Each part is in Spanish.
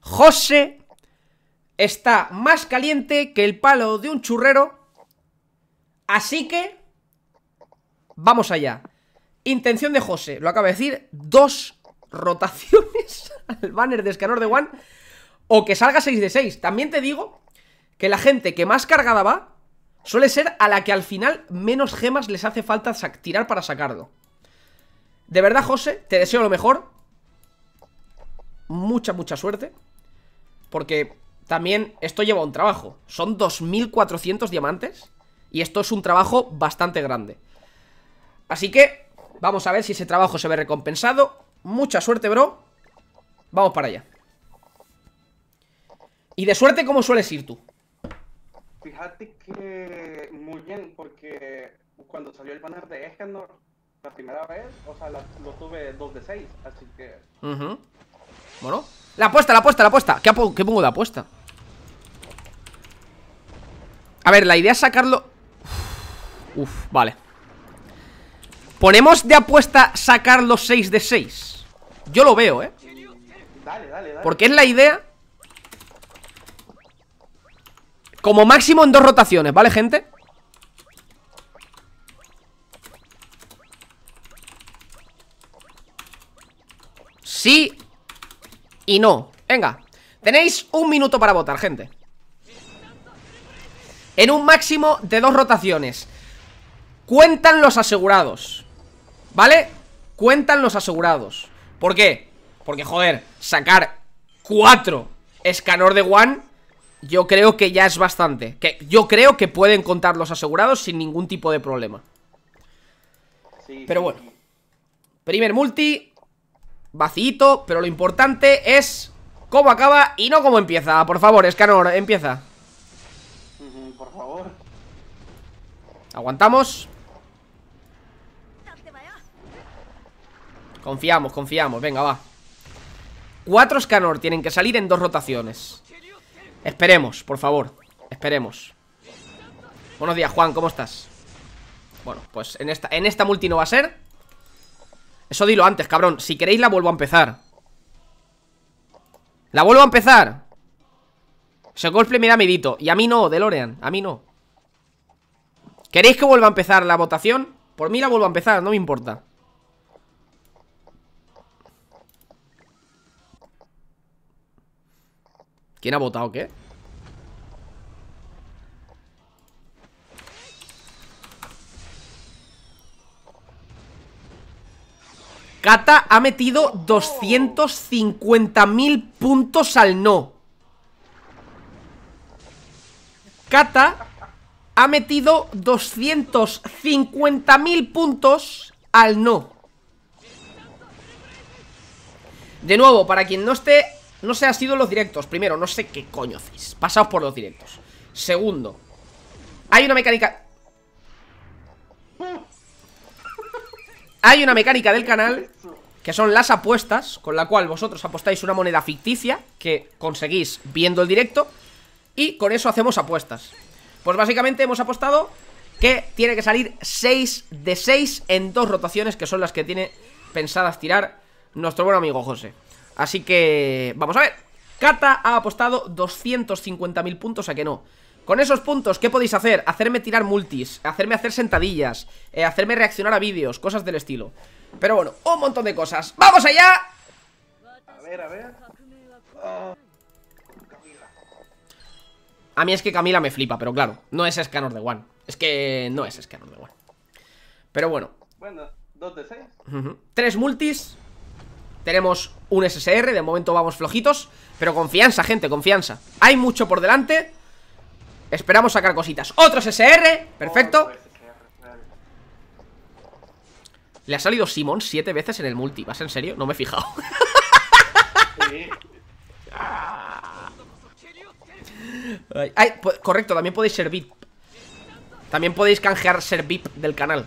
José está más caliente que el palo de un churrero. Así que... Vamos allá. Intención de José, lo acaba de decir, dos rotaciones al banner de escanor de One o que salga 6 de 6. También te digo que la gente que más cargada va suele ser a la que al final menos gemas les hace falta tirar para sacarlo. De verdad, José, te deseo lo mejor mucha, mucha suerte. Porque también esto lleva un trabajo. Son 2.400 diamantes. Y esto es un trabajo bastante grande. Así que vamos a ver si ese trabajo se ve recompensado. Mucha suerte, bro. Vamos para allá. ¿Y de suerte cómo sueles ir tú? Fíjate que muy bien, porque cuando salió el banner de Escanor, la primera vez, o sea, lo tuve 2 de 6, así que... Bueno, la apuesta, la apuesta, la apuesta ¿Qué, pongo de apuesta? A ver, la idea es sacarlo Uf, vale Ponemos de apuesta sacar los 6 de 6 Yo lo veo, ¿eh? Porque es la idea Como máximo en dos rotaciones, ¿vale, gente? Sí y no Venga, tenéis un minuto para votar, gente En un máximo de dos rotaciones Cuentan los asegurados ¿Vale? Cuentan los asegurados ¿Por qué? Porque, joder, sacar cuatro escanor de One Yo creo que ya es bastante que Yo creo que pueden contar los asegurados sin ningún tipo de problema Pero bueno Primer multi Vacito, pero lo importante es cómo acaba y no cómo empieza. Por favor, Escanor, empieza. Por favor. Aguantamos. Confiamos, confiamos. Venga, va. Cuatro Escanor tienen que salir en dos rotaciones. Esperemos, por favor. Esperemos. Buenos días, Juan, ¿cómo estás? Bueno, pues en esta, en esta multi no va a ser eso dilo antes, cabrón Si queréis la vuelvo a empezar ¡La vuelvo a empezar! Ese golpe me da medito Y a mí no, DeLorean, a mí no ¿Queréis que vuelva a empezar la votación? Por mí la vuelvo a empezar, no me importa ¿Quién ha votado qué? Kata ha metido 250.000 puntos al no. Kata ha metido 250.000 puntos al no. De nuevo, para quien no esté, no se ha sido los directos. Primero, no sé qué coño hacéis. Pasaos por los directos. Segundo, hay una mecánica... Hay una mecánica del canal que son las apuestas, con la cual vosotros apostáis una moneda ficticia que conseguís viendo el directo y con eso hacemos apuestas. Pues básicamente hemos apostado que tiene que salir 6 de 6 en dos rotaciones que son las que tiene pensadas tirar nuestro buen amigo José. Así que vamos a ver. Kata ha apostado 250.000 puntos a que no. Con esos puntos, ¿qué podéis hacer? Hacerme tirar multis, hacerme hacer sentadillas eh, Hacerme reaccionar a vídeos, cosas del estilo Pero bueno, un montón de cosas ¡Vamos allá! A ver, a ver A mí es que Camila me flipa, pero claro, no es Scanner de One Es que no es Scanner de One Pero bueno Bueno, de Tres multis tenemos un SSR, de momento vamos flojitos Pero confianza, gente, confianza Hay mucho por delante Esperamos sacar cositas Otro SR, perfecto Le ha salido Simon siete veces en el multi ¿Vas en serio? No me he fijado correcto, también podéis ser VIP También podéis canjear ser VIP del canal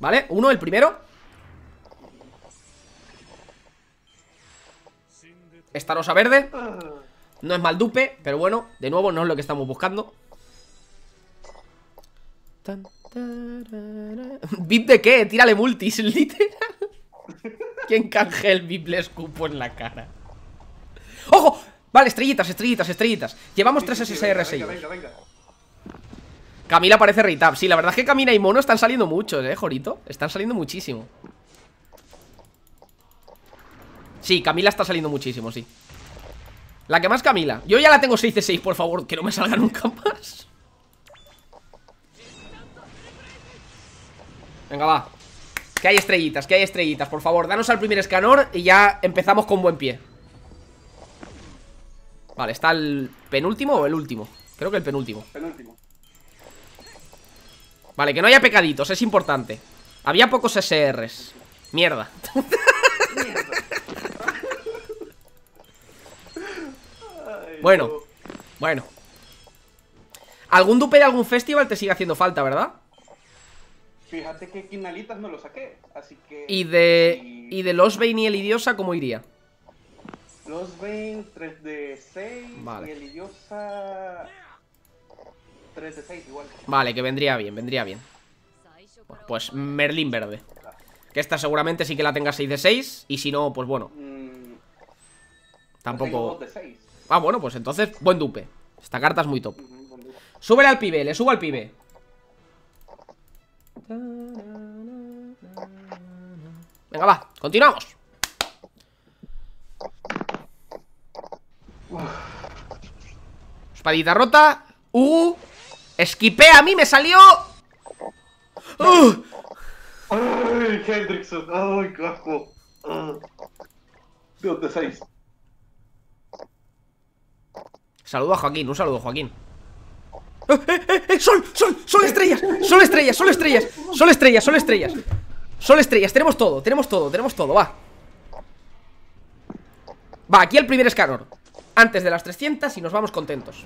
¿Vale? Uno, el primero Esta rosa verde ah. No es mal dupe, pero bueno De nuevo no es lo que estamos buscando ¿Vip de qué? Tírale multis, literal ¿Quién canje el VIP le escupo en la cara? ¡Ojo! Vale, estrellitas, estrellitas, estrellitas Llevamos tres SSR Camila parece reitab Sí, la verdad es que Camila y Mono están saliendo muchos, eh, Jorito Están saliendo muchísimo Sí, Camila está saliendo muchísimo, sí La que más Camila Yo ya la tengo 6 de 6, por favor, que no me salga nunca más Venga, va Que hay estrellitas, que hay estrellitas Por favor, danos al primer escanor y ya empezamos con buen pie Vale, ¿está el penúltimo o el último? Creo que el penúltimo Penúltimo Vale, que no haya pecaditos, es importante Había pocos SRs Mierda Mierda Bueno, bueno. Algún dupe de algún festival te sigue haciendo falta, ¿verdad? Fíjate que Quinalitas no lo saqué, así que... ¿Y de, y... de Los Bane y el Idiosa cómo iría? Los Bane, 3 de 6 y el Idiosa... 3 de 6 igual. Vale, que vendría bien, vendría bien. Pues Merlín Verde. Que esta seguramente sí que la tenga 6 de 6 y si no, pues bueno. Mm, Tampoco... Ah, bueno, pues entonces, buen dupe Esta carta es muy top Súbele al pibe, le subo al pibe Venga, va, continuamos Espadita rota Uh Esquipé a mí, me salió Hendrickson! ¡Ay, ah. ¡De dónde Saludo a Joaquín, un saludo, Joaquín. ¡Eh, ¡Eh, eh, eh! ¡Sol! ¡Sol! ¡Sol estrellas! ¡Sol estrellas! ¡Sol estrellas! ¡Sol estrellas! ¡Sol estrellas! ¡Sol estrellas! Tenemos todo, tenemos todo, tenemos todo, va. Va, aquí el primer escáner. Antes de las 300 y nos vamos contentos.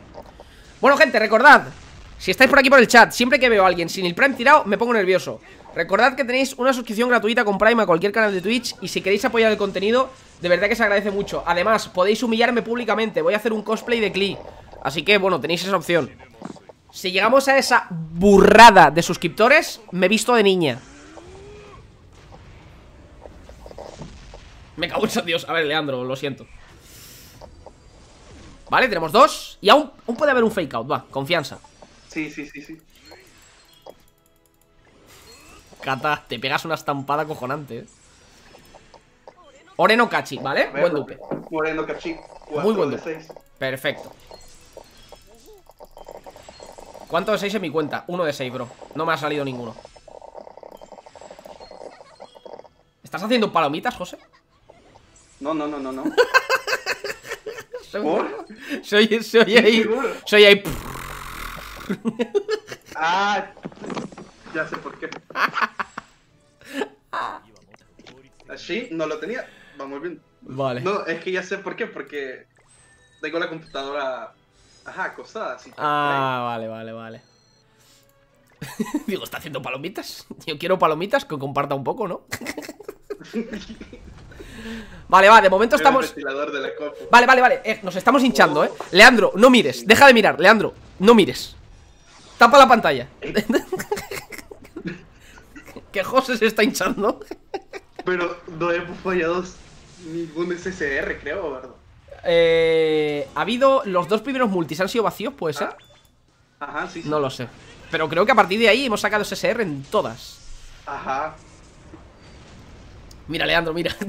Bueno, gente, recordad. Si estáis por aquí por el chat, siempre que veo a alguien sin el Prime tirado, me pongo nervioso. Recordad que tenéis una suscripción gratuita con Prime a cualquier canal de Twitch y si queréis apoyar el contenido, de verdad que se agradece mucho. Además, podéis humillarme públicamente, voy a hacer un cosplay de Klee. Así que, bueno, tenéis esa opción. Si llegamos a esa burrada de suscriptores, me visto de niña. Me cago en Dios. A ver, Leandro, lo siento. Vale, tenemos dos. Y aún, aún puede haber un fake out, va, confianza. Sí, sí, sí, sí te pegas una estampada cojonante, ¿eh? Oreno Cachi, ¿vale? buen dupe. Muy buen dupe. Perfecto. ¿Cuánto de 6 en mi cuenta? Uno de 6, bro. No me ha salido ninguno. ¿Estás haciendo palomitas, José? No, no, no, no, no. soy, Soy, soy ahí. Soy ahí. ah. Ya sé por qué. Así no lo tenía. Vamos bien. Vale. No, es que ya sé por qué, porque tengo la computadora. Ajá, acostada, así. Ah, vale, vale, vale. Digo, está haciendo palomitas. Yo quiero palomitas que comparta un poco, ¿no? Vale, va, de momento estamos... Vale, vale, vale, eh, nos estamos hinchando, ¿eh? Uh. Leandro, no mires, deja de mirar, Leandro, no mires Tapa la pantalla eh que José se está hinchando. Pero no hemos fallado ningún SSR, creo, ¿verdad? Eh, ha habido. Los dos primeros multis han sido vacíos, ¿puede ser? Ah, ajá, sí, No lo sé. Pero creo que a partir de ahí hemos sacado SSR en todas. Ajá. Mira, Leandro, mira.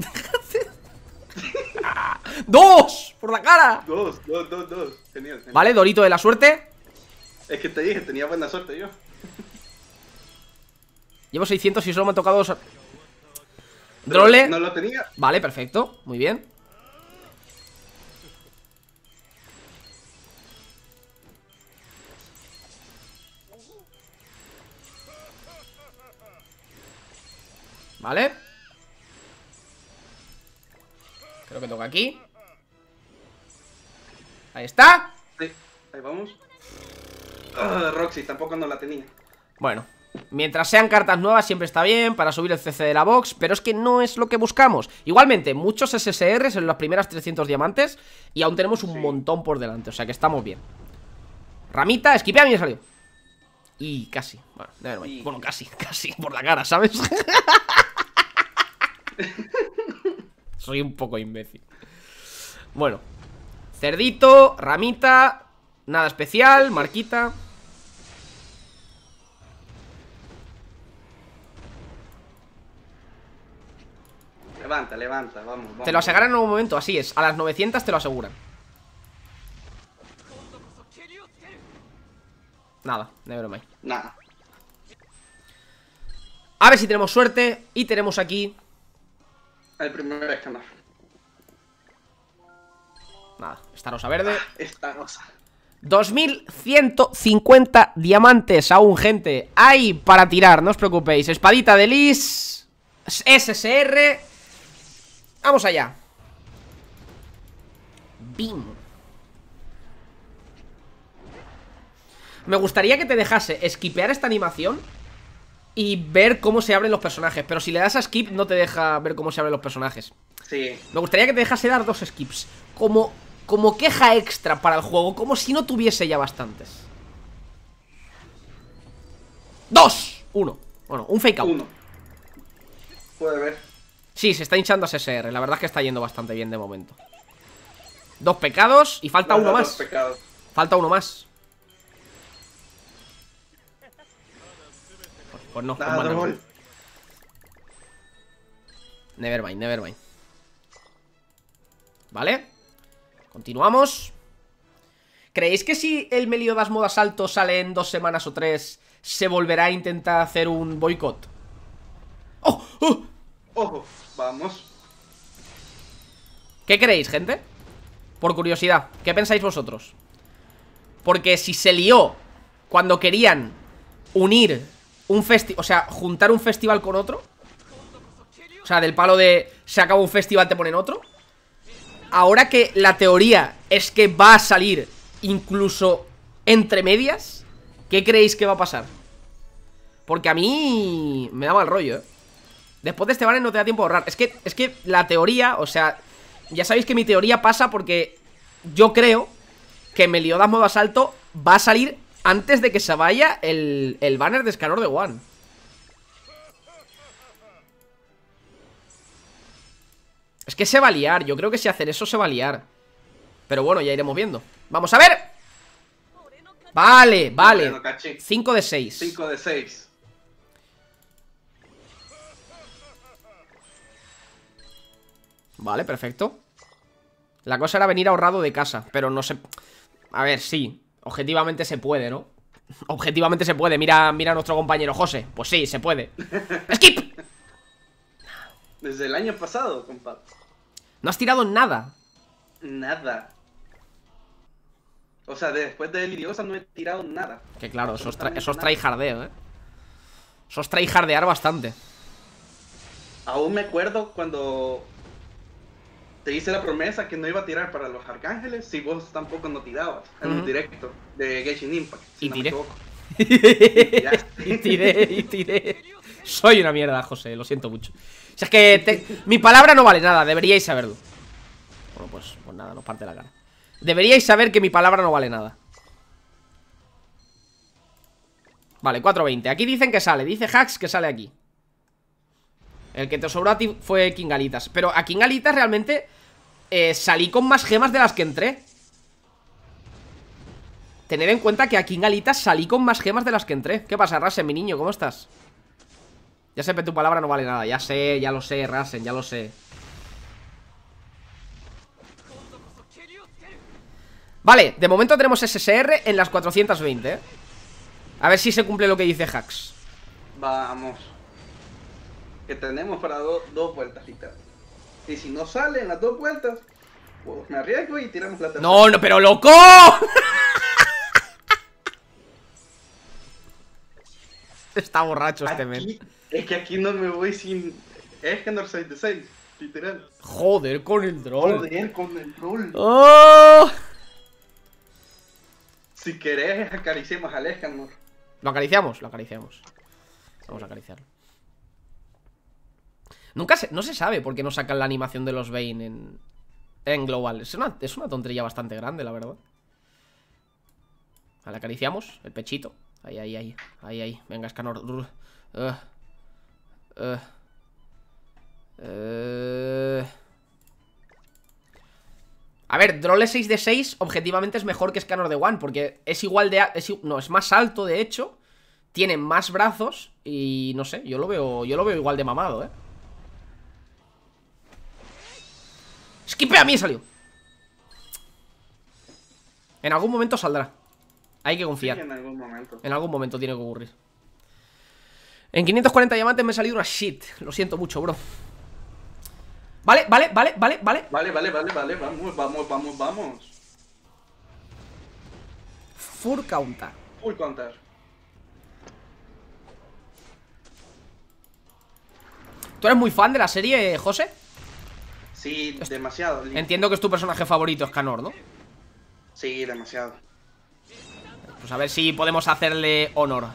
Ah, ¡Dos! ¡Por la cara! Dos, dos, dos, dos. genial. Vale, Dorito de la suerte. Es que te dije, tenía buena suerte yo. Llevo 600 y solo me han tocado Drole. No lo tenía. Vale, perfecto. Muy bien. Vale. Creo que toca aquí. Ahí está. Sí, ahí vamos. Ah, Roxy, tampoco no la tenía. Bueno, Mientras sean cartas nuevas siempre está bien para subir el CC de la box, pero es que no es lo que buscamos. Igualmente, muchos SSRs en las primeras 300 diamantes y aún tenemos un montón por delante, o sea que estamos bien. Ramita, esquipea y me salió. Y casi, bueno, casi, casi por la cara, ¿sabes? Soy un poco imbécil. Bueno, cerdito, ramita, nada especial, marquita. Levanta, levanta, vamos, Te lo aseguran en un momento, así es. A las 900 te lo aseguran. Nada, nevermind. Nada. A ver si tenemos suerte. Y tenemos aquí. El primer escamar. Nada, esta rosa verde. Ah, esta rosa. 2150 diamantes aún, gente. Hay para tirar, no os preocupéis. Espadita de Liz. SSR. ¡Vamos allá! ¡Bim! Me gustaría que te dejase skipear esta animación y ver cómo se abren los personajes. Pero si le das a skip, no te deja ver cómo se abren los personajes. Sí. Me gustaría que te dejase dar dos skips. Como, como queja extra para el juego. Como si no tuviese ya bastantes. ¡Dos! Uno. Bueno, un fake out. Uno. Puede ver. Sí, se está hinchando a SSR La verdad es que está yendo bastante bien de momento Dos pecados y falta uno más Falta uno más Pues, no, pues Nevermind, nevermind ¿Vale? Continuamos ¿Creéis que si el Meliodas Moda Salto sale en dos semanas o tres Se volverá a intentar hacer un boicot? ¡Oh! ¡Oh! vamos. ¿Qué creéis, gente? Por curiosidad, ¿qué pensáis vosotros? Porque si se lió cuando querían unir un festival, o sea, juntar un festival con otro, o sea, del palo de se acaba un festival, te ponen otro, ahora que la teoría es que va a salir incluso entre medias, ¿qué creéis que va a pasar? Porque a mí me da mal rollo, ¿eh? Después de este banner no te da tiempo a ahorrar Es que, es que la teoría, o sea Ya sabéis que mi teoría pasa porque Yo creo que Meliodas modo asalto Va a salir antes de que se vaya el, banner de Escalor de One Es que se va a liar, yo creo que si hacen eso se va a liar Pero bueno, ya iremos viendo Vamos a ver Vale, vale 5 de 6 5 de 6 Vale, perfecto. La cosa era venir ahorrado de casa, pero no sé... A ver, sí, objetivamente se puede, ¿no? Objetivamente se puede, mira, mira a nuestro compañero José. Pues sí, se puede. ¡Skip! Desde el año pasado, compadre. No has tirado nada. Nada. O sea, después del Liliosa no he tirado nada. Que claro, eso trae jardeo, ¿eh? Eso trae bastante. Aún me acuerdo cuando te hice la promesa que no iba a tirar para los arcángeles si vos tampoco no tirabas en un directo de Genshin Impact. y tiré. y, tiré, y tiré. Soy una mierda, José, lo siento mucho. es que mi palabra no vale nada, deberíais saberlo. Bueno, pues, pues, nada, nos parte la cara. Deberíais saber que mi palabra no vale nada. Vale, 4.20. Aquí dicen que sale, dice Hacks que sale aquí. El que te sobró a ti fue Kingalitas Pero a Kingalitas realmente eh, salí con más gemas de las que entré Tener en cuenta que a Kingalitas salí con más gemas de las que entré ¿Qué pasa, Rasen, mi niño? ¿Cómo estás? Ya sé que tu palabra no vale nada Ya sé, ya lo sé, Rasen, ya lo sé Vale, de momento tenemos SSR en las 420 ¿eh? A ver si se cumple lo que dice Hax Vamos que tenemos para dos vueltas literal Y si no salen las dos vueltas, pues me arriesgo y tiramos la tercera. No, no, pero loco. Está borracho este men. Es que aquí no me voy sin. Es que de literal. Joder con el troll. Joder con el troll. Oh. Si querés, acariciemos al Escanor. Lo acariciamos, lo acariciamos. Vamos a acariciarlo. Nunca se, no se sabe por qué no sacan la animación de los Bane en, en global. Es una, es una tontería bastante grande, la verdad. la acariciamos el pechito. Ahí, ahí, ahí. Ahí, ahí. Venga, scanor eh, eh, eh. A ver, drole 6 de 6 objetivamente es mejor que Scanor de One porque es igual de... no, es más alto de hecho, tiene más brazos y no sé, yo lo veo, yo lo veo igual de mamado, ¿eh? Skipea a mí salió. En algún momento saldrá. Hay que confiar. en algún momento. En algún momento tiene que ocurrir. En 540 diamantes me ha salido una shit. Lo siento mucho, bro. Vale, vale, vale, vale, vale. Vale, vale, vale, vale. Vamos, vamos, vamos, vamos. Full counter. Full counter. ¿Tú eres muy fan de la serie, José? Sí, demasiado. Entiendo que es tu personaje favorito, Escanor, ¿no? Sí, demasiado. Pues a ver si podemos hacerle honor.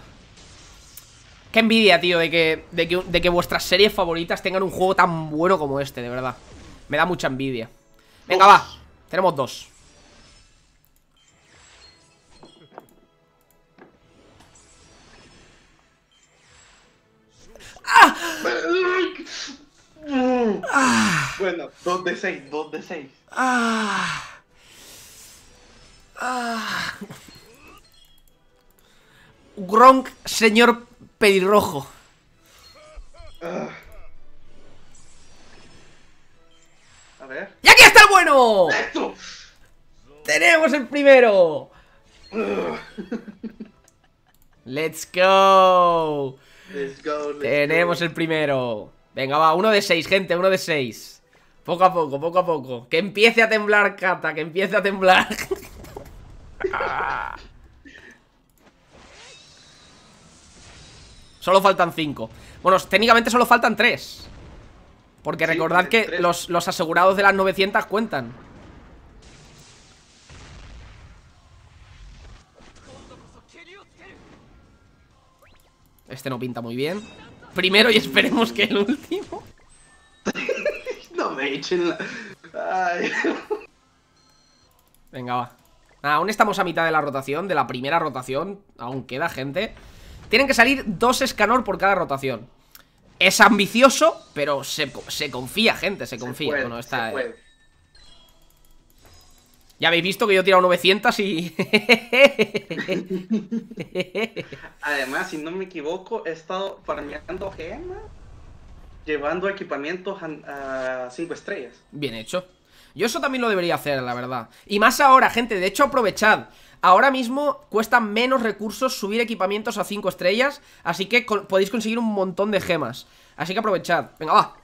Qué envidia, tío, de que, de que, vuestras series favoritas tengan un juego tan bueno como este, de verdad. Me da mucha envidia. Venga, va. Tenemos dos. ¡Ah! ¡Ah! Bueno, 2 de 6, 2 de 6. Ah. Ah. Gronk, señor pelirrojo. Ah. A ver. ¡Y aquí está el bueno! ¡Esto! ¡Tenemos el primero! Let's go. Let's go. Let's Tenemos go. el primero. Venga, va, uno de seis, gente, uno de seis. Poco a poco, poco a poco. Que empiece a temblar, Cata, que empiece a temblar. Solo faltan cinco Bueno, técnicamente solo faltan tres Porque recordad que Los, los, asegurados de las 900 cuentan Este no pinta muy bien Primero y esperemos que el último Venga, va. aún estamos a mitad de la rotación, de la primera rotación. Aún queda gente. Tienen que salir dos Escanor por cada rotación. Es ambicioso, pero se, confía, gente, se confía. Eh. Ya habéis visto que yo he tirado 900 y... Además, si no me equivoco, he estado farmeando gemas llevando equipamientos a, cinco estrellas. Bien hecho. Yo eso también lo debería hacer, la verdad. Y más ahora, gente, de hecho aprovechad. Ahora mismo cuesta menos recursos subir equipamientos a cinco estrellas, así que podéis conseguir un montón de gemas. Así que aprovechad. Venga, va.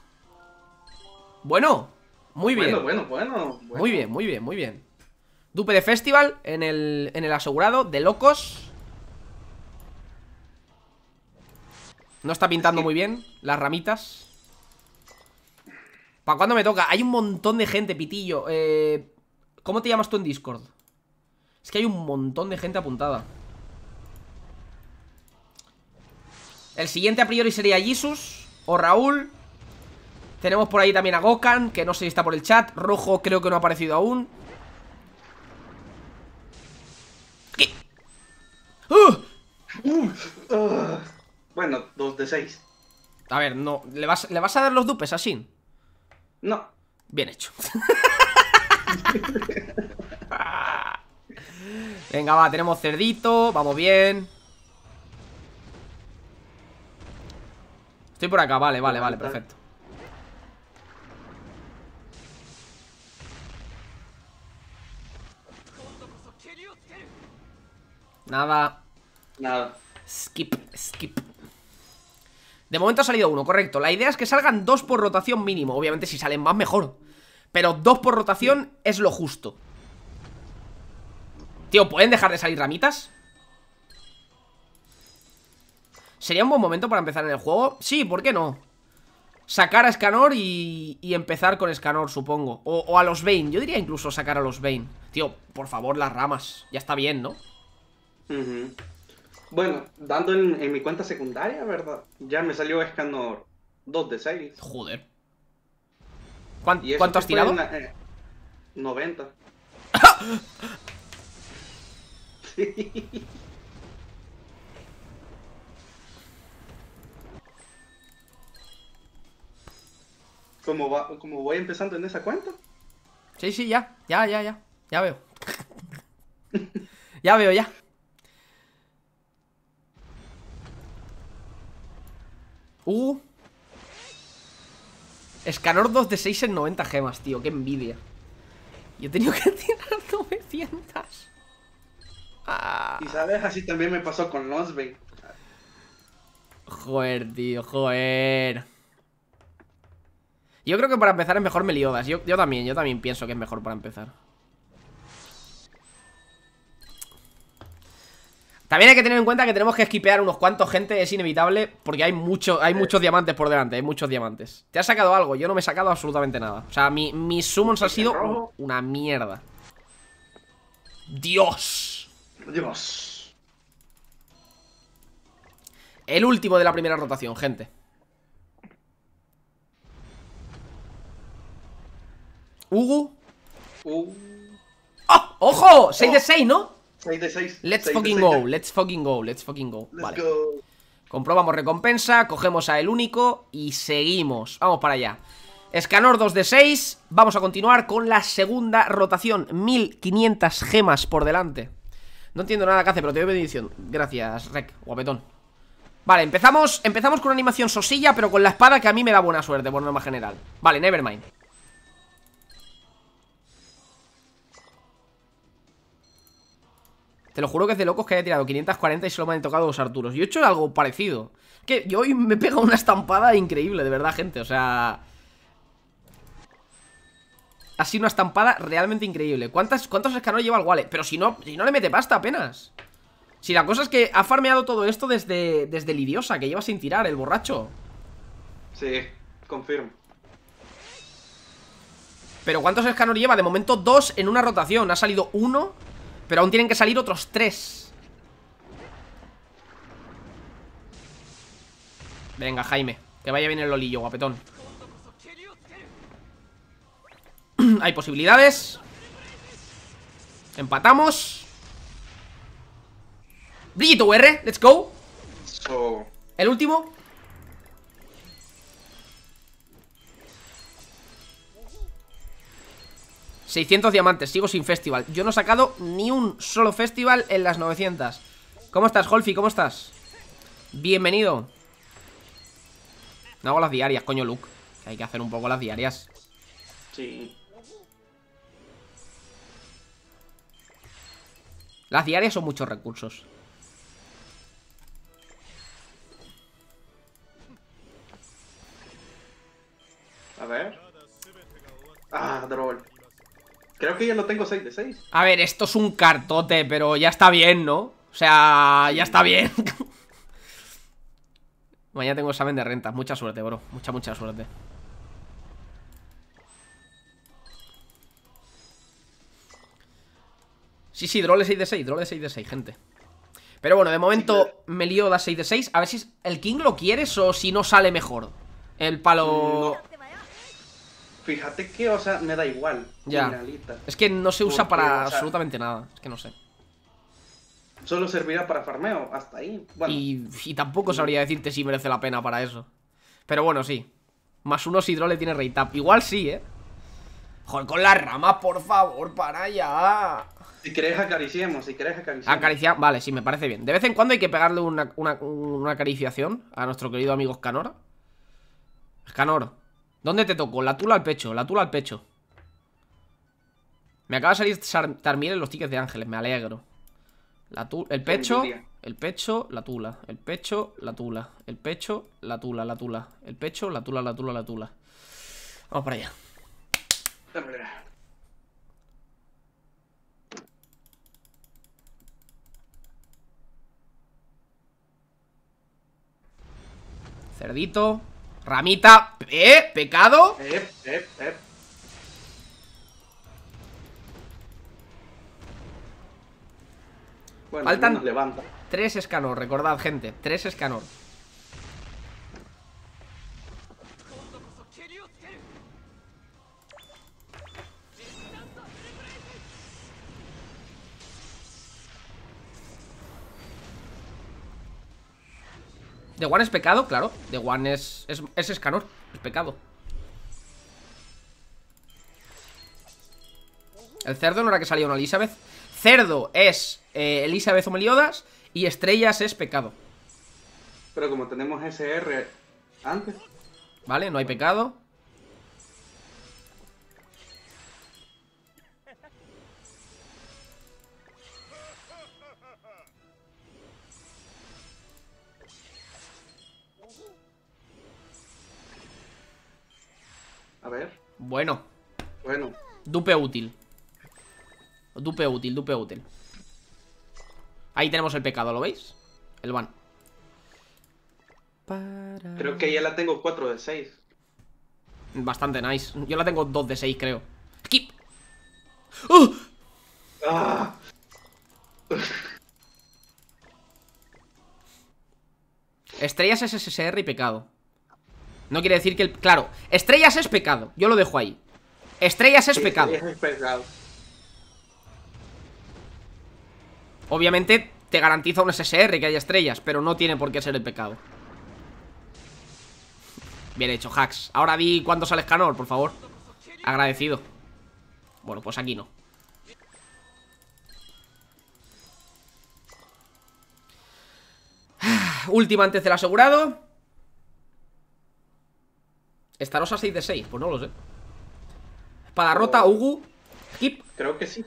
Bueno, muy bien. Bueno, bueno, bueno. Muy bien, muy bien, muy bien. Dupe de Festival en el, en el asegurado, de locos. No está pintando muy bien las ramitas. ¿Para cuándo me toca? Hay un montón de gente, pitillo. Eh, ¿Cómo te llamas tú en Discord? Es que hay un montón de gente apuntada. El siguiente a priori sería Jesus o Raúl. Tenemos por ahí también a Gokan, que no sé si está por el chat. Rojo creo que no ha aparecido aún. ¿Qué? ¡Ah! Ah. bueno, dos de seis. A ver, no. ¿Le vas, ¿le vas a dar los dupes así? No. Bien hecho. Venga, va, tenemos cerdito, vamos bien. Estoy por acá, vale, vale, vale, perfecto. Nada. Nada. Skip, skip. De momento ha salido uno, correcto. La idea es que salgan dos por rotación mínimo. Obviamente si salen más, mejor. Pero dos por rotación es lo justo. Tío, ¿pueden dejar de salir ramitas? ¿Sería un buen momento para empezar en el juego? Sí, ¿por qué no? Sacar a Scanor y, empezar con Scanor, supongo o, a los Bane, yo diría incluso sacar a los Bane Tío, por favor, las ramas Ya está bien, ¿no? Bueno, dando en, mi cuenta secundaria, ¿verdad? Ya me salió Escanor 2 de 6. Joder. ¿Cuánto has tirado? 90. Eh, ¿Cómo va, ¿Cómo voy empezando en esa cuenta. Sí, sí, ya, ya, ya, ya. Ya veo. ya veo, ya. Uh Escanor 2 de 6 en 90 gemas, tío Qué envidia Yo he tenido que tirar 900 Y ah. sabes, así también me pasó con Lonsbane Joder, tío, joder Yo creo que para empezar es mejor Meliodas yo, yo también, yo también pienso que es mejor para empezar También hay que tener en cuenta que tenemos que esquipear unos cuantos gente, es inevitable, porque hay, mucho, hay muchos diamantes por delante, hay muchos diamantes. ¿Te has sacado algo? Yo no me he sacado absolutamente nada. O sea, mi, mis summons ha sido una mierda. ¡Dios! ¡Dios! El último de la primera rotación, gente. ¿Hugo? Uh. ¡Ah! ¡Ojo! 6 de 6, ¿no? Let's fucking go, let's fucking go, let's fucking go. vale. Comprobamos recompensa, cogemos a el único y seguimos. Vamos para allá. Escanor 2 de 6. Vamos a continuar con la segunda rotación. 1500 gemas por delante. No entiendo nada que hace, pero te doy bendición. Gracias, Rec, guapetón. Vale, empezamos, empezamos con una animación sosilla, pero con la espada que a mí me da buena suerte, por norma general. Vale, nevermind. Te lo juro que es de locos que haya tirado 540 y solo me han tocado dos Arturos. Yo he hecho algo parecido. Que yo hoy me he pegado una estampada increíble, de verdad, gente. O sea... Ha sido una estampada realmente increíble. ¿Cuántas, ¿Cuántos escanos lleva el Wallet? Pero si no, si no le mete pasta apenas. Si la cosa es que ha farmeado todo esto desde, desde Lidiosa, que lleva sin tirar, el borracho. Sí, confirmo. Pero ¿cuántos escanos lleva? De momento dos en una rotación. Ha salido uno pero aún tienen que salir otros tres Venga, Jaime Que vaya bien el lolillo, guapetón Hay posibilidades Empatamos Brillito UR, let's go El último 600 diamantes, sigo sin festival Yo no he sacado ni un solo festival en las 900 ¿Cómo estás, Holfi? ¿Cómo estás? Bienvenido No hago las diarias, coño, Luke Hay que hacer un poco las diarias Sí Las diarias son muchos recursos A ver Ah, Droll. Creo que ya no tengo 6 de 6. A ver, esto es un cartote, pero ya está bien, ¿no? O sea, ya está bien. Mañana tengo examen de renta. Mucha suerte, bro. Mucha, mucha suerte. Sí, sí, drole 6 de 6, drole 6 de 6, gente. Pero bueno, de momento me lío da 6 de 6. A ver si el King lo quieres o si no sale mejor. El palo... Mm, fíjate que, o sea, me da igual. Ya. Es que no se usa para absolutamente nada. Es que no sé. Solo servirá para farmeo, hasta ahí. Y, tampoco sabría decirte si merece la pena para eso. Pero bueno, sí. Más uno si Drole tiene rey tap. Igual sí, ¿eh? Joder, con las ramas, por favor, para allá. Si querés acariciemos, si querés acariciemos. Acariciar, vale, sí, me parece bien. De vez en cuando hay que pegarle una, una acariciación a nuestro querido amigo Scanor. Scanor, ¿Dónde te tocó? La tula al pecho, la tula al pecho. Me acaba de salir Tarmiel en los tickets de Ángeles, me alegro. La el pecho, el pecho, la tula, el pecho, la tula, el pecho, la tula, la tula, el pecho, la tula, la tula, la tula. Vamos para allá. Cerdito. Ramita, ¿eh? ¿Pecado? Eh, eh, eh. Bueno, Faltan levanta. tres escanor, recordad, gente. Tres escanor. The One es pecado, claro. The One es, es, es escanor. Es pecado. El cerdo no era que salió una Elizabeth. Cerdo es eh, Elizabeth o Meliodas. Y estrellas es pecado. Pero como tenemos SR antes. Vale, no hay pecado. ver. Bueno. Bueno. Dupe útil. Dupe útil, dupe útil. Ahí tenemos el pecado, ¿lo veis? El van. Creo que ya la tengo 4 de 6. Bastante nice. Yo la tengo 2 de 6, creo. ¡Skip! ¡Oh! ¡Ah! Estrellas SSR y pecado. No quiere decir que el... Claro, estrellas es pecado, yo lo dejo ahí Estrellas es pecado Obviamente te garantiza un SSR que haya estrellas Pero no tiene por qué ser el pecado Bien hecho, Hacks Ahora di cuándo sale Scanor, por favor Agradecido Bueno, pues aquí no Última antes del asegurado ¿Estarosa a 6 de 6, pues no lo sé. Para rota, Ugu, Hip. Creo que sí.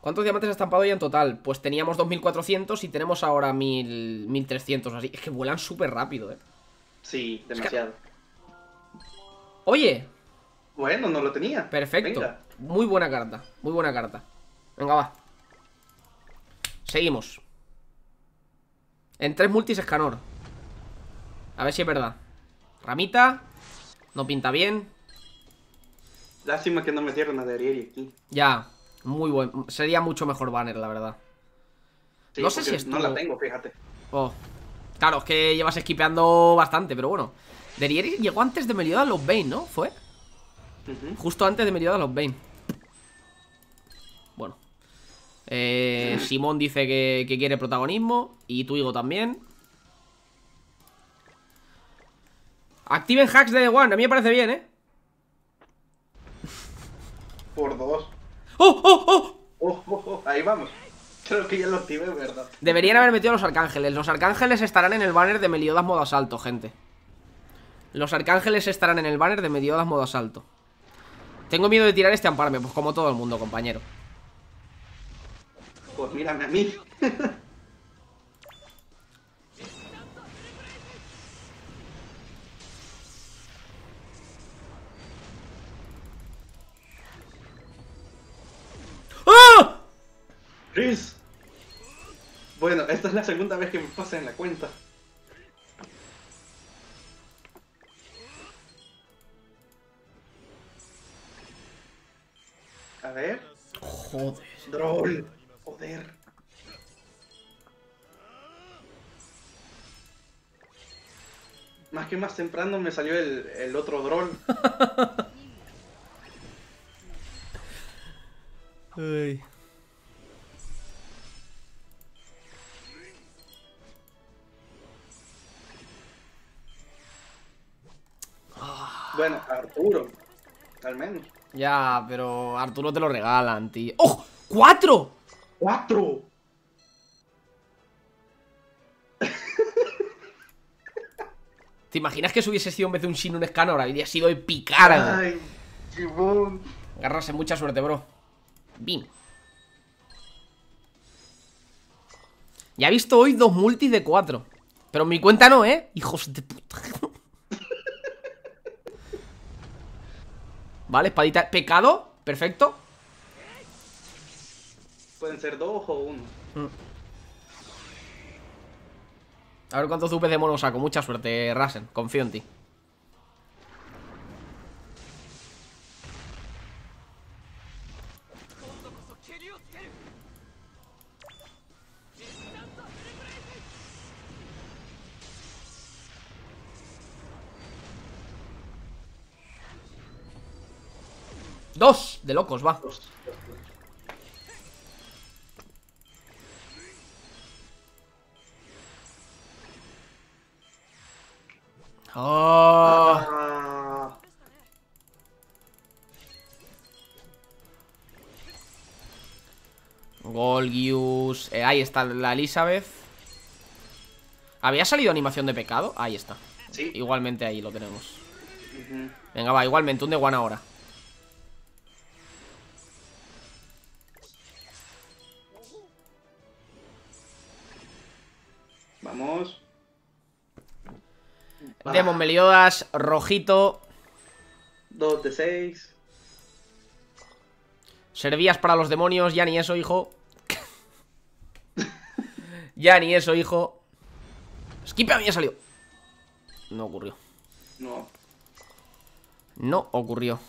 ¿Cuántos diamantes ha estampado ya en total? Pues teníamos 2400 y tenemos ahora 1300 así. Es que vuelan súper rápido, ¿eh? Sí, demasiado. Oye. Bueno, no lo tenía. Perfecto. Muy buena carta, muy buena carta. Venga, va. Seguimos. En tres multis Escanor. A ver si es verdad. Ramita. No pinta bien. Lástima que no metieron a Derieri aquí. Ya. Muy buen. Sería mucho mejor banner, la verdad. no sé si esto. No la tengo, fíjate. Oh. Claro, es que llevas esquipeando bastante, pero bueno. Derieri llegó antes de Meliodas los Bane, ¿no? ¿Fue? Justo antes de Meliodas los Bane. Bueno. Eh, Simón dice que, quiere protagonismo y Tuigo también. Activen hacks de One, a mí me parece bien, ¿eh? Por dos. ¡Oh oh, ¡Oh, oh, oh! ¡Oh, oh, Ahí vamos. Creo que ya lo activé, ¿verdad? Deberían haber metido a los arcángeles. Los arcángeles estarán en el banner de Meliodas Modo Asalto, gente. Los arcángeles estarán en el banner de Meliodas Modo Asalto. Tengo miedo de tirar este amparme, pues como todo el mundo, compañero. Pues mírame a mí. ¡Ah! Chris. Bueno, esta es la segunda vez que me pasa en la cuenta. A ver. Joder. Droll. Más que más temprano me salió el, el otro dron. Bueno, Arturo. Al menos. Ya, pero Arturo te lo regalan, tío. ¡Oh! ¡Cuatro! Cuatro. ¿Te imaginas que eso hubiese sido en vez de un Shin un ahora? Habría sido picada agarrase Ay, mucha suerte, bro. Bin. Ya he visto hoy dos multis de cuatro. Pero en mi cuenta no, ¿eh? Hijos de puta. vale, espadita. Pecado. Perfecto. Pueden ser dos o uno. Mm. A ver cuántos zupes de mono saco. Mucha suerte, Rasen. Confío en ti. Dos de locos, bajos. Oh. Golgius. Eh, ahí está la Elizabeth. ¿Había salido animación de pecado? Ahí está. Igualmente ahí lo tenemos. Venga, va, igualmente, un de one ahora. Demon ah. Meliodas, rojito. 2 de 6. Servías para los demonios, ya ni eso, hijo. ya ni eso, hijo. mí ya salió. No ocurrió. No. No ocurrió.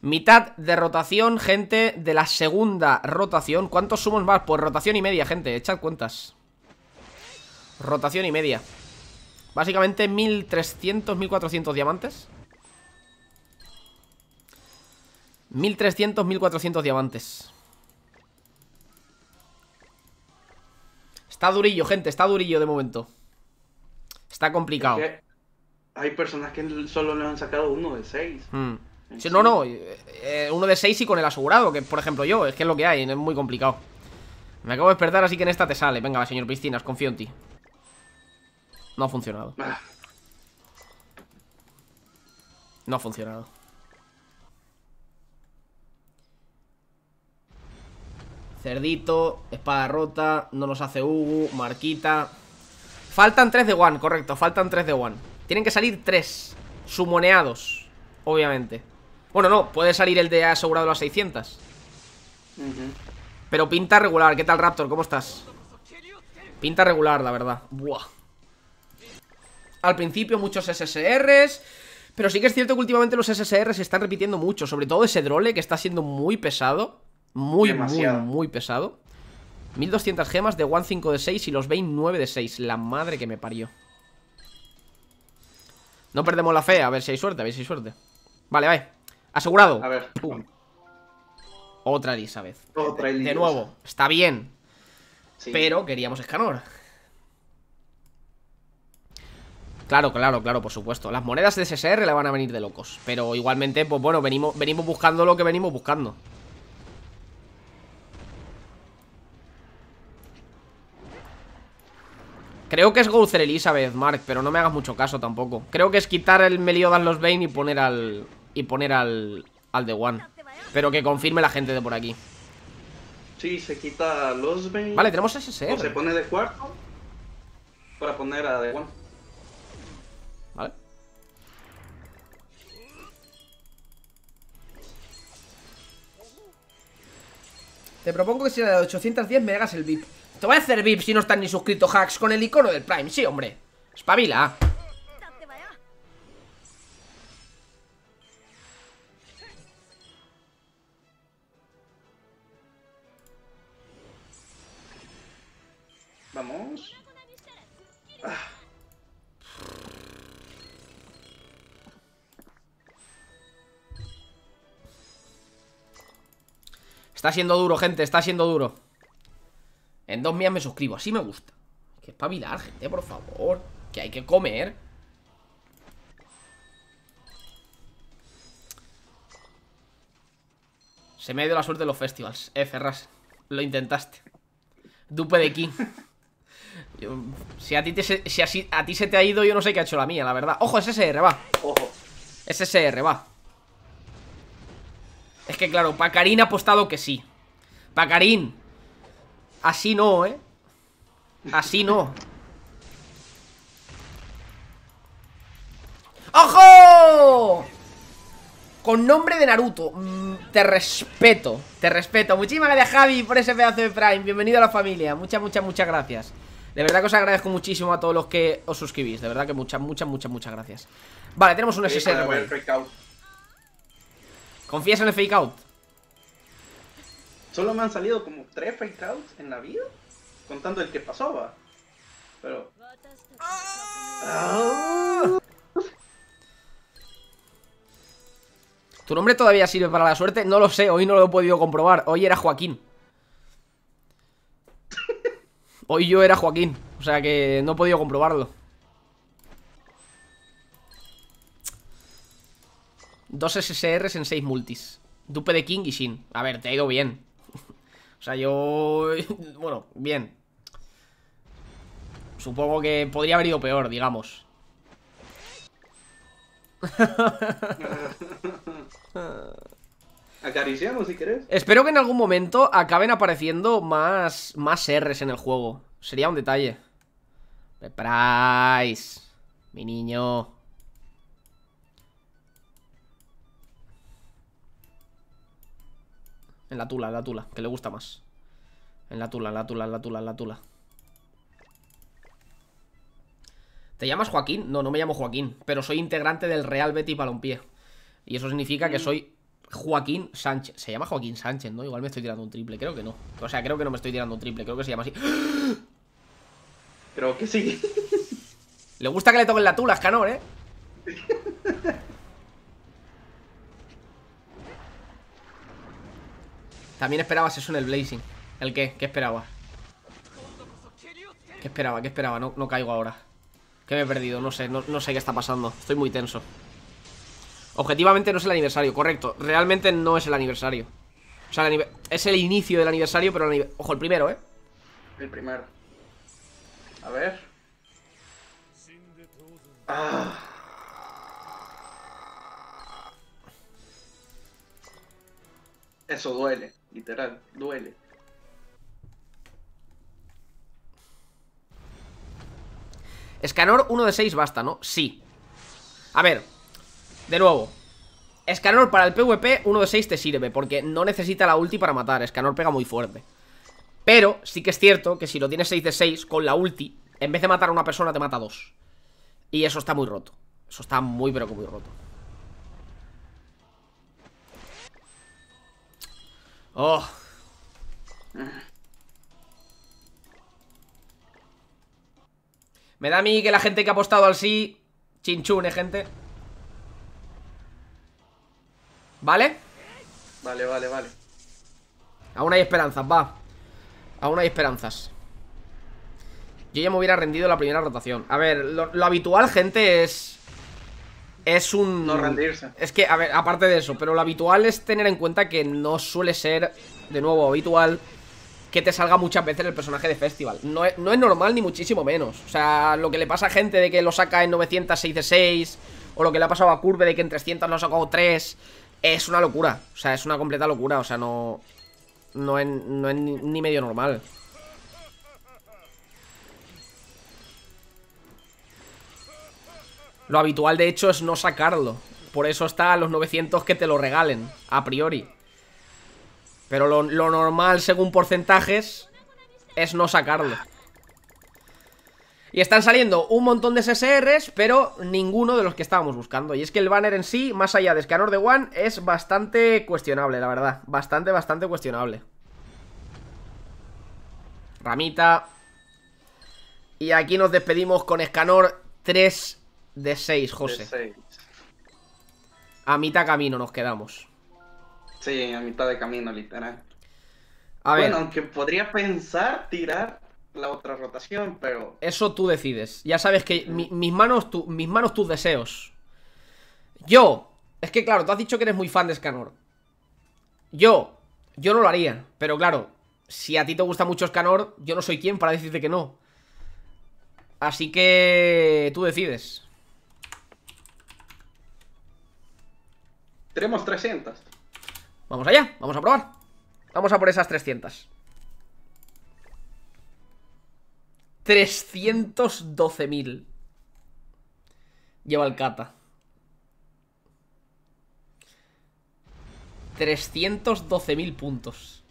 Mitad de rotación, gente, de la segunda rotación. ¿Cuántos sumos más? Pues rotación y media, gente. Echad cuentas. Rotación y media. Básicamente 1300, 1400 diamantes 1300, 1400 diamantes Está durillo, gente, está durillo de momento Está complicado Hay personas que solo le han sacado uno de seis mm. No, no, eh, uno de seis y con el asegurado Que por ejemplo yo, es que es lo que hay, es muy complicado Me acabo de despertar así que en esta te sale Venga, señor Piscinas, confío en ti no ha funcionado. No ha funcionado. Cerdito, espada rota, no nos hace Hugo, marquita. Faltan 3 de One, correcto, faltan 3 de One. Tienen que salir 3, sumoneados, obviamente. Bueno, no, puede salir el de asegurado las 600. Pero pinta regular, ¿qué tal Raptor? ¿Cómo estás? Pinta regular, la verdad. Buah al principio muchos SSRs, pero sí que es cierto que últimamente los SSRs se están repitiendo mucho, sobre todo ese drole que está siendo muy pesado, muy, muy, muy pesado. 1200 gemas de 1.5 de 6 y los 29 de 6, la madre que me parió. No perdemos la fe, a ver si hay suerte, a ver si hay suerte. Vale, vale. Asegurado. A ver. Pum. Otra Elizabeth. Otra De, nuevo, está bien. Pero queríamos escanor. Claro, claro, claro, por supuesto. Las monedas de SSR le van a venir de locos. Pero igualmente, pues bueno, venimos, venimos buscando lo que venimos buscando. Creo que es Gouzer Elizabeth, Mark, pero no me hagas mucho caso tampoco. Creo que es quitar el Meliodas los Bane y poner al... Y poner al... Al The One. Pero que confirme la gente de por aquí. Sí, se quita los Bane. Vale, tenemos SSR. se pone de cuarto para poner a The One. Te propongo que si la de 810 me hagas el VIP. Te voy a hacer VIP si no estás ni suscrito hacks con el icono del Prime. Sí, hombre. Espabila. Vamos. Ah. Está siendo duro, gente, está siendo duro En dos mías me suscribo, así me gusta que espabilar, gente, por favor Que hay que comer Se me ha ido la suerte de los festivals Eh, Ferras, lo intentaste Dupe de King si a ti, a, ti se te ha ido, yo no sé qué ha hecho la mía, la verdad Ojo, SSR, va SSR, va claro, Pacarín ha apostado que sí. Pacarín. Así no, ¿eh? Así no. ¡Ojo! Con nombre de Naruto. Mm, te respeto, te respeto. Muchísimas gracias, Javi, por ese pedazo de Prime. Bienvenido a la familia. Muchas, muchas, muchas gracias. De verdad que os agradezco muchísimo a todos los que os suscribís. De verdad que muchas, muchas, muchas, muchas gracias. Vale, tenemos un SSR. ¿Confías en el fake out? Solo me han salido como tres fake outs en la vida, contando el que pasaba Pero. ¿Tu nombre todavía sirve para la suerte? No lo sé, hoy no lo he podido comprobar. Hoy era Joaquín. Hoy yo era Joaquín, o sea que no he podido comprobarlo. Dos SSRs en 6 multis. Dupe de King y Shin. A ver, te ha ido bien. o sea, yo... bueno, bien. Supongo que podría haber ido peor, digamos. Acariciamos si querés. Espero que en algún momento acaben apareciendo más, más R's en el juego. Sería un detalle. Price, mi niño. En la tula, en la tula, que le gusta más. En la tula, en la tula, en la tula, en la tula. ¿Te llamas Joaquín? No, no me llamo Joaquín, pero soy integrante del Real Betty Balompié, Y eso significa que mm. soy Joaquín Sánchez. Se llama Joaquín Sánchez, ¿no? Igual me estoy tirando un triple, creo que no. O sea, creo que no me estoy tirando un triple, creo que se llama así. Creo que sí. Le gusta que le toquen la tula, Escanor, ¿eh? También esperabas eso en el Blazing. ¿El qué? ¿Qué esperaba? ¿Qué esperaba? ¿Qué esperaba? No, no caigo ahora. ¿Qué me he perdido, no sé, no, sé qué está pasando. Estoy muy tenso. Objetivamente no es el aniversario, correcto. Realmente no es el aniversario. O sea, es el inicio del aniversario, pero el Ojo, el primero, ¿eh? El primero. A ver. Ah. Eso duele. Literal, duele. Escanor 1 de 6 basta, ¿no? Sí. A ver, de nuevo. Escanor para el PvP 1 de 6 te sirve, porque no necesita la ulti para matar. Escanor pega muy fuerte. Pero sí que es cierto que si lo tienes 6 de 6 con la ulti, en vez de matar a una persona te mata a dos. Y eso está muy roto. Eso está muy pero que muy roto. Oh. Me da a mí que la gente que ha apostado al sí Chinchune, gente ¿Vale? Vale, vale, vale Aún hay esperanzas, va Aún hay esperanzas Yo ya me hubiera rendido la primera rotación A ver, lo habitual, gente, es es un... No rendirse. Es que, a ver, aparte de eso, pero lo habitual es tener en cuenta que no suele ser, de nuevo, habitual que te salga muchas veces el personaje de Festival. No es, normal ni muchísimo menos. O sea, lo que le pasa a gente de que lo saca en 906 de 6, o lo que le ha pasado a Curve de que en 300 lo ha sacado 3, es una locura. O sea, es una completa locura. O sea, no... No no es ni medio normal. Lo habitual, de hecho, es no sacarlo. Por eso está a los 900 que te lo regalen, a priori. Pero lo, normal, según porcentajes, es no sacarlo. Y están saliendo un montón de SSRs, pero ninguno de los que estábamos buscando. Y es que el banner en sí, más allá de Scanor de One, es bastante cuestionable, la verdad. Bastante, bastante cuestionable. Ramita. Y aquí nos despedimos con Scanor 3 de 6, José. A mitad camino nos quedamos. Sí, a mitad de camino, literal. A bueno, aunque podría pensar tirar la otra rotación, pero. Eso tú decides. Ya sabes que mis, manos, mis manos, tus deseos. Yo. Es que claro, tú has dicho que eres muy fan de Scanor. Yo. Yo no lo haría. Pero claro, si a ti te gusta mucho Scanor, yo no soy quien para decirte que no. Así que. Tú decides. Tenemos 300. Vamos allá, vamos a probar. Vamos a por esas 300. 312.000. Lleva el kata. 312.000 puntos.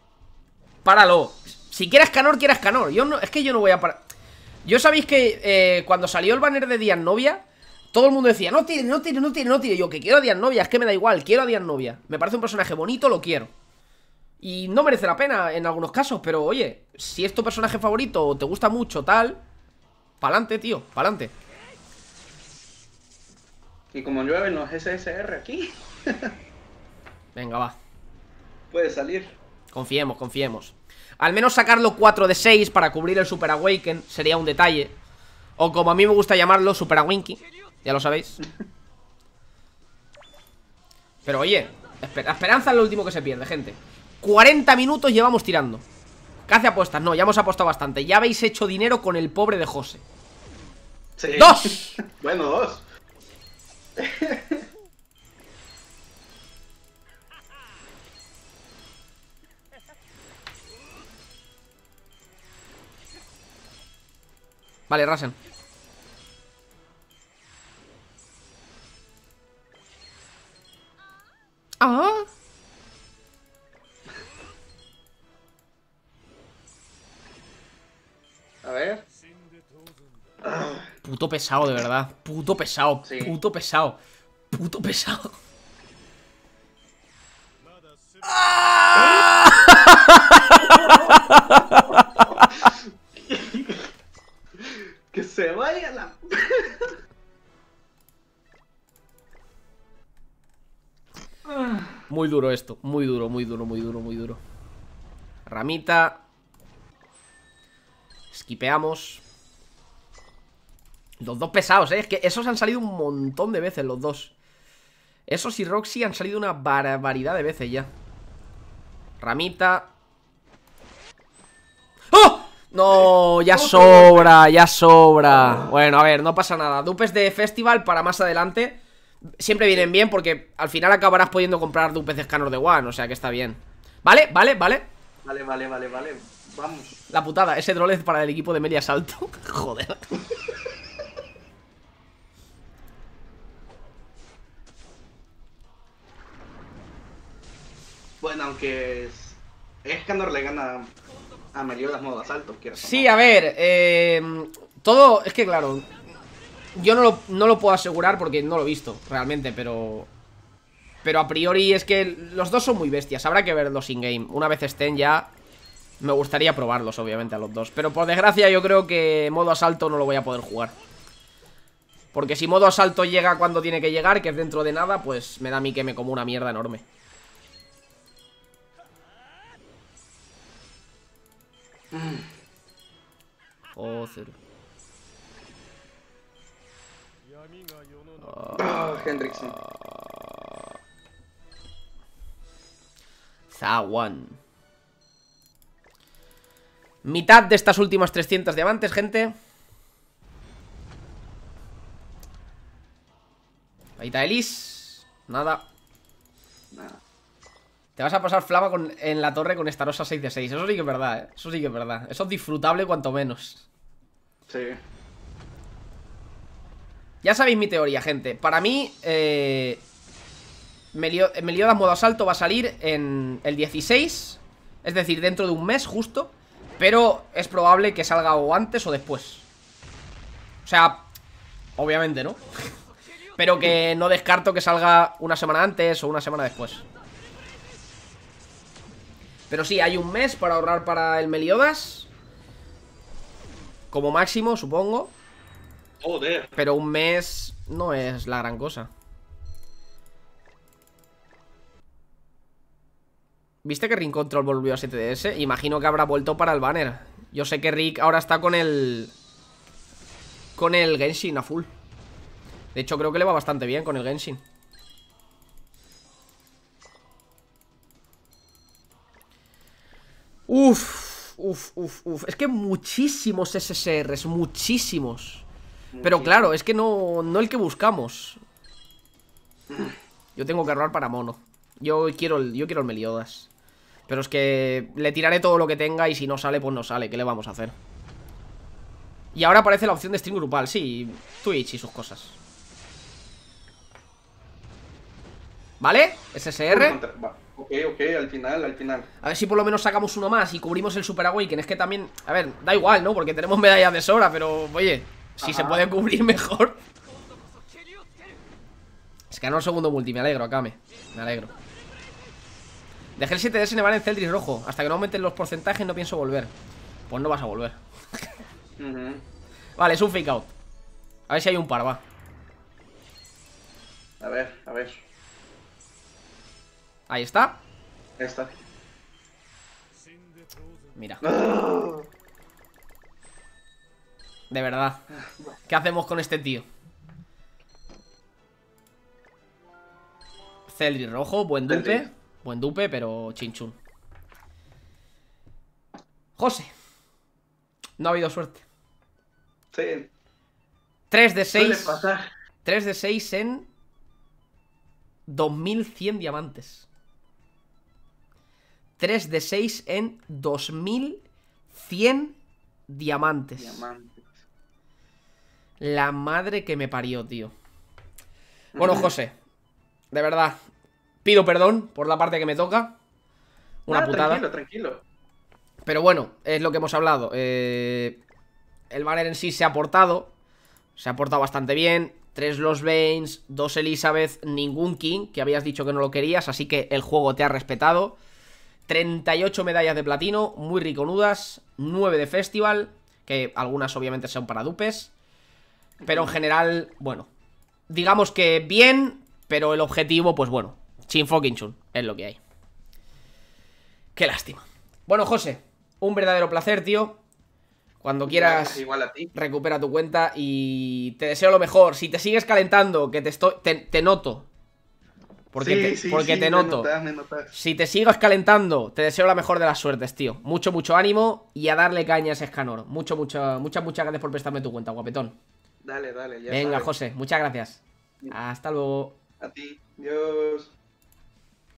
Páralo. Si quieres canor, quieras canor. Yo no, es que yo no voy a parar. Yo sabéis que eh, cuando salió el banner de Díaz Novia, todo el mundo decía, no tire, no tire, no tire, no tire. Yo, que quiero a Dian Novia, es que me da igual, quiero a Dian Novia. Me parece un personaje bonito, lo quiero. Y no merece la pena en algunos casos, pero oye, si es tu personaje favorito o te gusta mucho, tal. Pa'lante, tío, pa'lante. Y como llueven los SSR aquí. Venga, va. Puede salir. Confiemos, confiemos. Al menos sacarlo 4 de 6 para cubrir el Super Awaken sería un detalle. O como a mí me gusta llamarlo, Super Awinky ya lo sabéis Pero oye Esperanza es lo último que se pierde, gente 40 minutos llevamos tirando ¿Qué Hace apuestas, no, ya hemos apostado bastante Ya habéis hecho dinero con el pobre de José ¡Dos! bueno, dos Vale, Rasen A ver. Puto pesado, de verdad. Puto pesado. Puto pesado. Puto pesado. que se vaya la... Muy duro esto, muy duro, muy duro, muy duro, muy duro Ramita Esquipeamos Los dos pesados, eh Es que esos han salido un montón de veces los dos Esos y Roxy han salido una barbaridad de veces ya Ramita ¡Oh! No, ya sobra, ya sobra Bueno, a ver, no pasa nada Dupes de Festival para más adelante siempre vienen bien porque al final acabarás pudiendo comprar de un de One, o sea que está bien. ¿Vale? ¿Vale? ¿Vale? Vale, vale, vale, vale. Vamos. La putada, ese troll es para el equipo de media salto. Joder. bueno, aunque es... le gana a Meliodas modo asalto, quiero. Sí, a ver, eh, Todo, es que claro, yo no lo, puedo asegurar porque no lo he visto realmente, pero... Pero a priori es que los dos son muy bestias. Habrá que verlos in-game. Una vez estén ya... Me gustaría probarlos, obviamente, a los dos. Pero por desgracia yo creo que modo asalto no lo voy a poder jugar. Porque si modo asalto llega cuando tiene que llegar, que es dentro de nada, pues me da a mí que me como una mierda enorme. Mm. Oh, cero. Ah, Hendrickson. Zawan. Mitad de estas últimas 300 diamantes, gente. Ahí está Elis. Nada. Nada. Te vas a pasar flama en la torre con esta rosa 6 de 6. Eso sí que es verdad, eh. Eso sí que es verdad. Eso es disfrutable cuanto menos. Sí. Ya sabéis mi teoría, gente. Para mí, eh, Meliodas modo asalto va a salir en el 16. Es decir, dentro de un mes justo. Pero es probable que salga o antes o después. O sea, obviamente, ¿no? pero que no descarto que salga una semana antes o una semana después. Pero sí, hay un mes para ahorrar para el Meliodas. Como máximo, supongo. Pero un mes no es la gran cosa. ¿Viste que Ring Control volvió a 7DS? Imagino que habrá vuelto para el banner. Yo sé que Rick ahora está con el... Con el Genshin a full. De hecho, creo que le va bastante bien con el Genshin. Uf, uf, uf, uf. Es que muchísimos SSRs, muchísimos. Pero claro, es que no, no el que buscamos. Yo tengo que robar para mono. Yo quiero el, yo quiero Meliodas. Pero es que le tiraré todo lo que tenga y si no sale, pues no sale. ¿Qué le vamos a hacer? Y ahora aparece la opción de stream grupal. Sí, Twitch y sus cosas. ¿Vale? SSR. Ok, ok, al final, al final. A ver si por lo menos sacamos uno más y cubrimos el Super que Es que también, a ver, da igual, ¿no? Porque tenemos medallas de sobra, pero oye si se puede cubrir mejor. que ganó el segundo multi, me alegro, Akame. Me alegro. Dejé el 7DS nevar en Celdris rojo. Hasta que no aumenten los porcentajes no pienso volver. Pues no vas a volver. Vale, es un fake out. A ver si hay un par, va. A ver, a ver. Ahí está. Ahí está. Mira. ¡Ah! De verdad. ¿Qué hacemos con este tío? Celdri rojo, buen dupe. Buen dupe, pero chinchun. José. No ha habido suerte. Sí. 3 de 6. 3 de 6 en 2100 diamantes. 3 de 6 en 2100 diamantes. Diamantes. La madre que me parió, tío. Bueno, José, de verdad, pido perdón por la parte que me toca. Una putada. Tranquilo, tranquilo. Pero bueno, es lo que hemos hablado. Eh, el banner en sí se ha portado. Se ha portado bastante bien. Tres Los Banes dos Elizabeth, ningún King, que habías dicho que no lo querías, así que el juego te ha respetado. 38 medallas de platino, muy riconudas, 9 de festival, que algunas obviamente son para dupes. Pero en general, bueno Digamos que bien, pero el objetivo, pues bueno Chin fucking chun, es lo que hay Qué lástima Bueno, José, un verdadero placer, tío cuando quieras, recupera tu cuenta y te deseo lo mejor. Si te sigues calentando, que te estoy, te, noto. Porque te, porque te noto. Si te sigas calentando, te deseo la mejor de las suertes, tío. Mucho, mucho ánimo y a darle caña a ese escanor. Mucho, mucho, muchas, muchas gracias por prestarme tu cuenta, guapetón. Dale, dale. Ya Venga, José, muchas gracias. Hasta luego. A ti. Dios.